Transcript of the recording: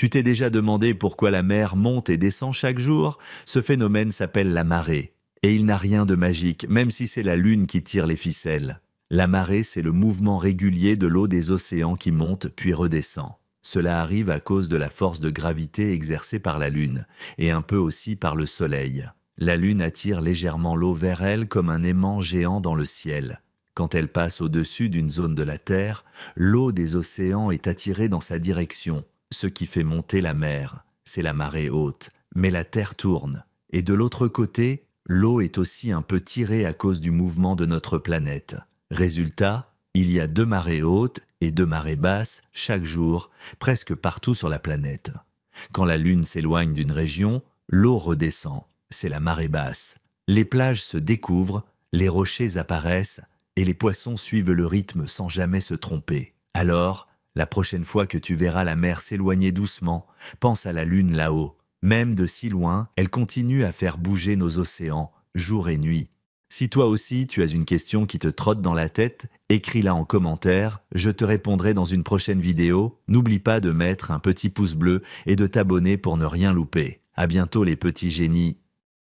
Tu t'es déjà demandé pourquoi la mer monte et descend chaque jour Ce phénomène s'appelle la marée. Et il n'a rien de magique, même si c'est la lune qui tire les ficelles. La marée, c'est le mouvement régulier de l'eau des océans qui monte puis redescend. Cela arrive à cause de la force de gravité exercée par la Lune, et un peu aussi par le Soleil. La Lune attire légèrement l'eau vers elle comme un aimant géant dans le ciel. Quand elle passe au-dessus d'une zone de la Terre, l'eau des océans est attirée dans sa direction, ce qui fait monter la mer, c'est la marée haute, mais la terre tourne. Et de l'autre côté, l'eau est aussi un peu tirée à cause du mouvement de notre planète. Résultat, il y a deux marées hautes et deux marées basses chaque jour, presque partout sur la planète. Quand la Lune s'éloigne d'une région, l'eau redescend, c'est la marée basse. Les plages se découvrent, les rochers apparaissent, et les poissons suivent le rythme sans jamais se tromper. Alors, la prochaine fois que tu verras la mer s'éloigner doucement, pense à la lune là-haut. Même de si loin, elle continue à faire bouger nos océans, jour et nuit. Si toi aussi tu as une question qui te trotte dans la tête, écris-la en commentaire, je te répondrai dans une prochaine vidéo. N'oublie pas de mettre un petit pouce bleu et de t'abonner pour ne rien louper. À bientôt les petits génies